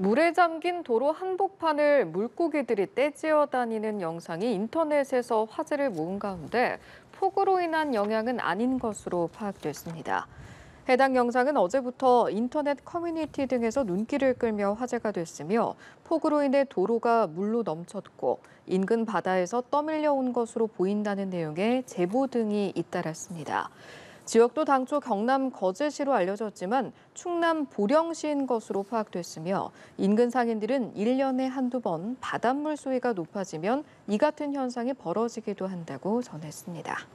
물에 잠긴 도로 한복판을 물고기들이 떼지어 다니는 영상이 인터넷에서 화제를 모은 가운데 폭우로 인한 영향은 아닌 것으로 파악됐습니다. 해당 영상은 어제부터 인터넷 커뮤니티 등에서 눈길을 끌며 화제가 됐으며 폭우로 인해 도로가 물로 넘쳤고 인근 바다에서 떠밀려온 것으로 보인다는 내용의 제보 등이 잇따랐습니다. 지역도 당초 경남 거제시로 알려졌지만 충남 보령시인 것으로 파악됐으며 인근 상인들은 1년에 한두 번 바닷물 수위가 높아지면 이 같은 현상이 벌어지기도 한다고 전했습니다.